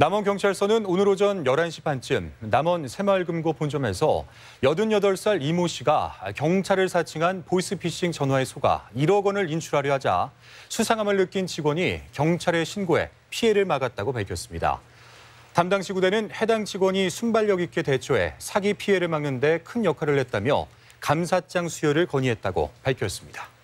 남원경찰서는 오늘 오전 11시 반쯤 남원 새마을금고 본점에서 88살 이모 씨가 경찰을 사칭한 보이스피싱 전화에 속아 1억 원을 인출하려 하자 수상함을 느낀 직원이 경찰에 신고해 피해를 막았다고 밝혔습니다. 담당 지구대는 해당 직원이 순발력 있게 대처해 사기 피해를 막는 데 큰 역할을 했다며 감사장 수여를 건의했다고 밝혔습니다.